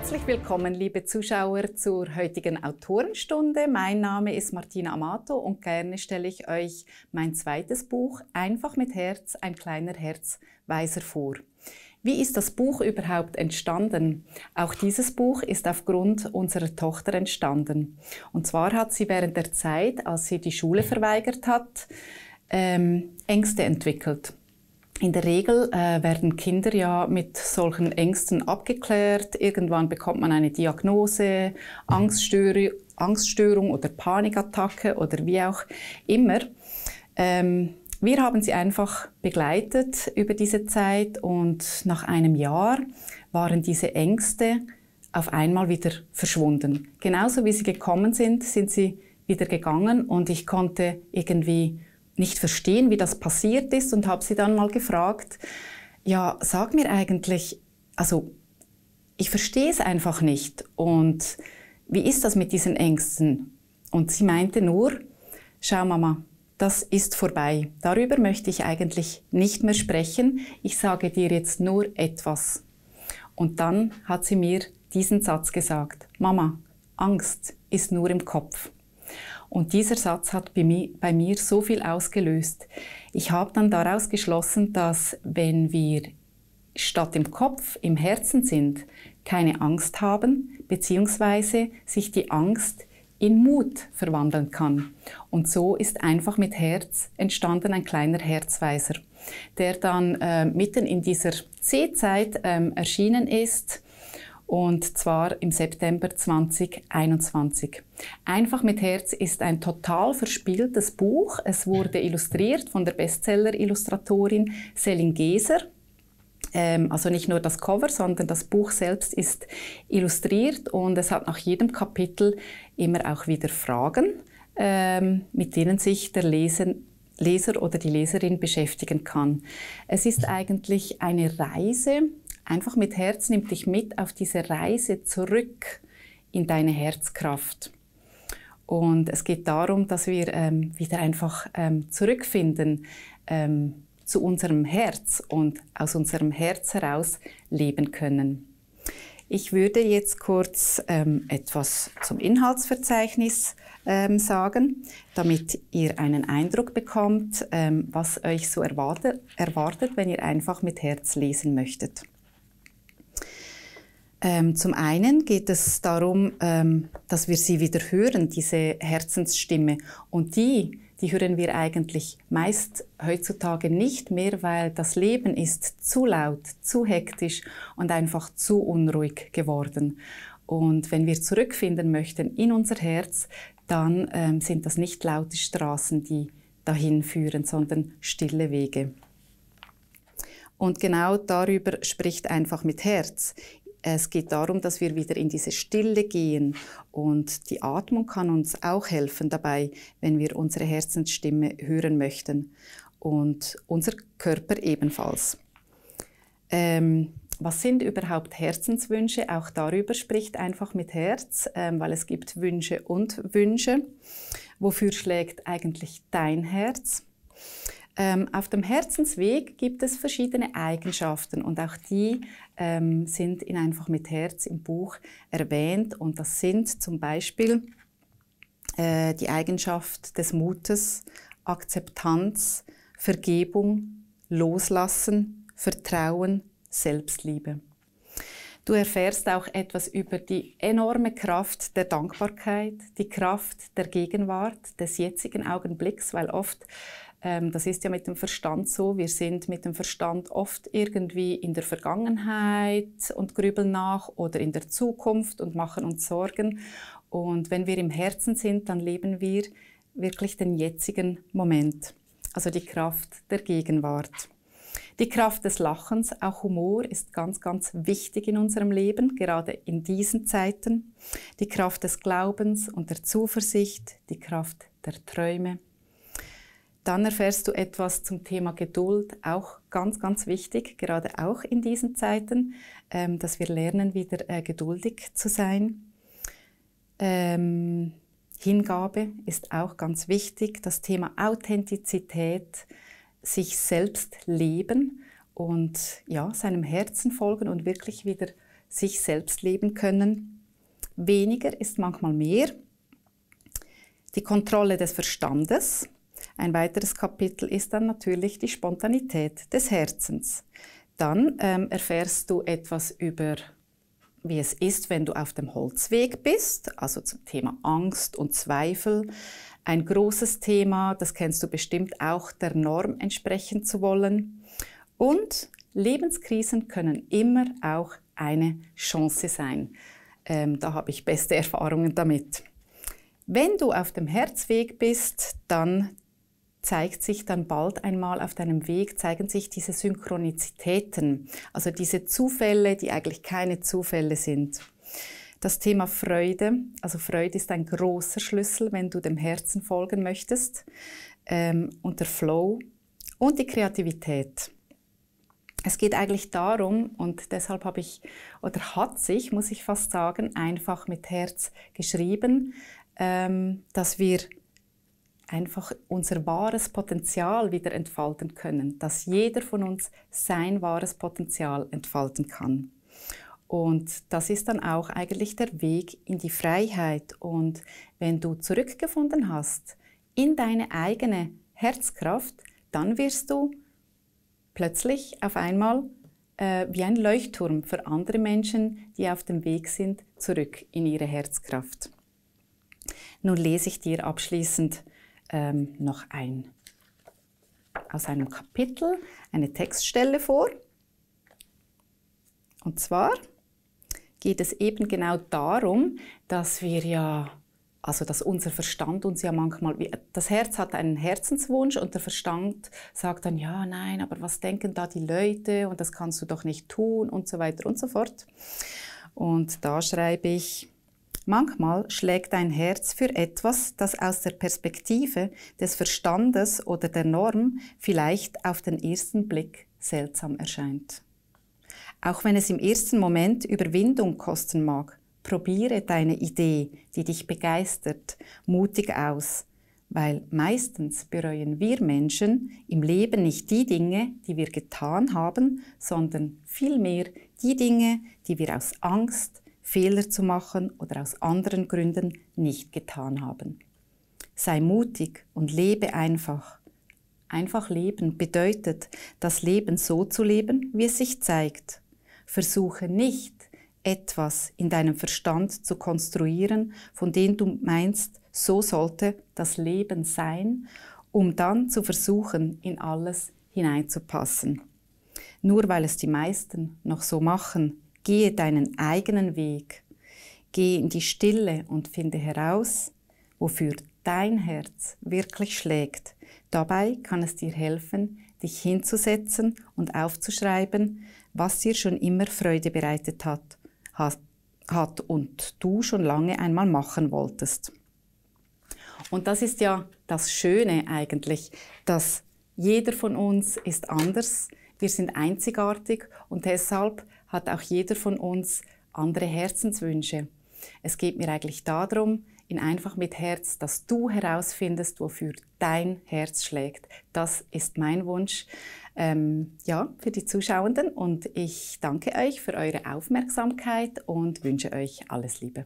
Herzlich willkommen, liebe Zuschauer, zur heutigen Autorenstunde. Mein Name ist Martina Amato und gerne stelle ich euch mein zweites Buch Einfach mit Herz, ein kleiner Herzweiser vor. Wie ist das Buch überhaupt entstanden? Auch dieses Buch ist aufgrund unserer Tochter entstanden. Und zwar hat sie während der Zeit, als sie die Schule verweigert hat, ähm, Ängste entwickelt. In der Regel äh, werden Kinder ja mit solchen Ängsten abgeklärt. Irgendwann bekommt man eine Diagnose, mhm. Angststörung, Angststörung oder Panikattacke oder wie auch immer. Ähm, wir haben sie einfach begleitet über diese Zeit und nach einem Jahr waren diese Ängste auf einmal wieder verschwunden. Genauso wie sie gekommen sind, sind sie wieder gegangen und ich konnte irgendwie nicht verstehen, wie das passiert ist und habe sie dann mal gefragt, ja, sag mir eigentlich, also ich verstehe es einfach nicht und wie ist das mit diesen Ängsten? Und sie meinte nur, schau Mama, das ist vorbei. Darüber möchte ich eigentlich nicht mehr sprechen. Ich sage dir jetzt nur etwas. Und dann hat sie mir diesen Satz gesagt. Mama, Angst ist nur im Kopf. Und dieser Satz hat bei mir, bei mir so viel ausgelöst. Ich habe dann daraus geschlossen, dass wenn wir statt im Kopf im Herzen sind, keine Angst haben, beziehungsweise sich die Angst in Mut verwandeln kann. Und so ist einfach mit Herz entstanden ein kleiner Herzweiser, der dann äh, mitten in dieser C-Zeit äh, erschienen ist und zwar im September 2021. Einfach mit Herz ist ein total verspieltes Buch. Es wurde illustriert von der Bestseller-Illustratorin Selin Geser. Ähm, also nicht nur das Cover, sondern das Buch selbst ist illustriert und es hat nach jedem Kapitel immer auch wieder Fragen, ähm, mit denen sich der Leser oder die Leserin beschäftigen kann. Es ist eigentlich eine Reise einfach mit Herz nimmt dich mit auf diese Reise zurück in deine Herzkraft. Und es geht darum, dass wir ähm, wieder einfach ähm, zurückfinden ähm, zu unserem Herz und aus unserem Herz heraus leben können. Ich würde jetzt kurz ähm, etwas zum Inhaltsverzeichnis ähm, sagen, damit ihr einen Eindruck bekommt, ähm, was euch so erwartet, erwartet, wenn ihr einfach mit Herz lesen möchtet. Ähm, zum einen geht es darum, ähm, dass wir sie wieder hören, diese Herzensstimme. Und die, die hören wir eigentlich meist heutzutage nicht mehr, weil das Leben ist zu laut, zu hektisch und einfach zu unruhig geworden. Und wenn wir zurückfinden möchten in unser Herz, dann ähm, sind das nicht laute Straßen, die dahin führen, sondern stille Wege. Und genau darüber spricht einfach mit Herz, es geht darum, dass wir wieder in diese Stille gehen und die Atmung kann uns auch helfen dabei, wenn wir unsere Herzensstimme hören möchten und unser Körper ebenfalls. Ähm, was sind überhaupt Herzenswünsche? Auch darüber spricht einfach mit Herz, ähm, weil es gibt Wünsche und Wünsche. Wofür schlägt eigentlich dein Herz? Ähm, auf dem Herzensweg gibt es verschiedene Eigenschaften und auch die ähm, sind in Einfach mit Herz im Buch erwähnt und das sind zum Beispiel äh, die Eigenschaft des Mutes, Akzeptanz, Vergebung, Loslassen, Vertrauen, Selbstliebe. Du erfährst auch etwas über die enorme Kraft der Dankbarkeit, die Kraft der Gegenwart, des jetzigen Augenblicks, weil oft ähm, das ist ja mit dem Verstand so. Wir sind mit dem Verstand oft irgendwie in der Vergangenheit und grübeln nach oder in der Zukunft und machen uns Sorgen. Und wenn wir im Herzen sind, dann leben wir wirklich den jetzigen Moment, also die Kraft der Gegenwart. Die Kraft des Lachens, auch Humor, ist ganz, ganz wichtig in unserem Leben, gerade in diesen Zeiten. Die Kraft des Glaubens und der Zuversicht, die Kraft der Träume, dann erfährst du etwas zum Thema Geduld, auch ganz, ganz wichtig, gerade auch in diesen Zeiten, ähm, dass wir lernen, wieder äh, geduldig zu sein. Ähm, Hingabe ist auch ganz wichtig. Das Thema Authentizität, sich selbst leben und ja, seinem Herzen folgen und wirklich wieder sich selbst leben können. Weniger ist manchmal mehr. Die Kontrolle des Verstandes ein weiteres Kapitel ist dann natürlich die Spontanität des Herzens. Dann ähm, erfährst du etwas über, wie es ist, wenn du auf dem Holzweg bist, also zum Thema Angst und Zweifel. Ein großes Thema, das kennst du bestimmt auch, der Norm entsprechen zu wollen. Und Lebenskrisen können immer auch eine Chance sein. Ähm, da habe ich beste Erfahrungen damit. Wenn du auf dem Herzweg bist, dann zeigt sich dann bald einmal auf deinem Weg, zeigen sich diese Synchronizitäten, also diese Zufälle, die eigentlich keine Zufälle sind. Das Thema Freude, also Freude ist ein großer Schlüssel, wenn du dem Herzen folgen möchtest, ähm, und der Flow und die Kreativität. Es geht eigentlich darum, und deshalb habe ich, oder hat sich, muss ich fast sagen, einfach mit Herz geschrieben, ähm, dass wir einfach unser wahres Potenzial wieder entfalten können, dass jeder von uns sein wahres Potenzial entfalten kann. Und das ist dann auch eigentlich der Weg in die Freiheit. Und wenn du zurückgefunden hast in deine eigene Herzkraft, dann wirst du plötzlich auf einmal äh, wie ein Leuchtturm für andere Menschen, die auf dem Weg sind, zurück in ihre Herzkraft. Nun lese ich dir abschließend ähm, noch ein, aus einem Kapitel eine Textstelle vor. Und zwar geht es eben genau darum, dass wir ja, also dass unser Verstand uns ja manchmal, das Herz hat einen Herzenswunsch und der Verstand sagt dann, ja, nein, aber was denken da die Leute und das kannst du doch nicht tun und so weiter und so fort. Und da schreibe ich, Manchmal schlägt dein Herz für etwas, das aus der Perspektive des Verstandes oder der Norm vielleicht auf den ersten Blick seltsam erscheint. Auch wenn es im ersten Moment Überwindung kosten mag, probiere deine Idee, die dich begeistert, mutig aus, weil meistens bereuen wir Menschen im Leben nicht die Dinge, die wir getan haben, sondern vielmehr die Dinge, die wir aus Angst, Fehler zu machen oder aus anderen Gründen nicht getan haben. Sei mutig und lebe einfach. Einfach leben bedeutet, das Leben so zu leben, wie es sich zeigt. Versuche nicht, etwas in deinem Verstand zu konstruieren, von dem du meinst, so sollte das Leben sein, um dann zu versuchen, in alles hineinzupassen. Nur weil es die meisten noch so machen, Gehe deinen eigenen Weg. Gehe in die Stille und finde heraus, wofür dein Herz wirklich schlägt. Dabei kann es dir helfen, dich hinzusetzen und aufzuschreiben, was dir schon immer Freude bereitet hat, hat und du schon lange einmal machen wolltest. Und das ist ja das Schöne eigentlich, dass jeder von uns ist anders, wir sind einzigartig und deshalb hat auch jeder von uns andere Herzenswünsche. Es geht mir eigentlich darum, in Einfach mit Herz, dass du herausfindest, wofür dein Herz schlägt. Das ist mein Wunsch ähm, ja, für die Zuschauenden und ich danke euch für eure Aufmerksamkeit und wünsche euch alles Liebe.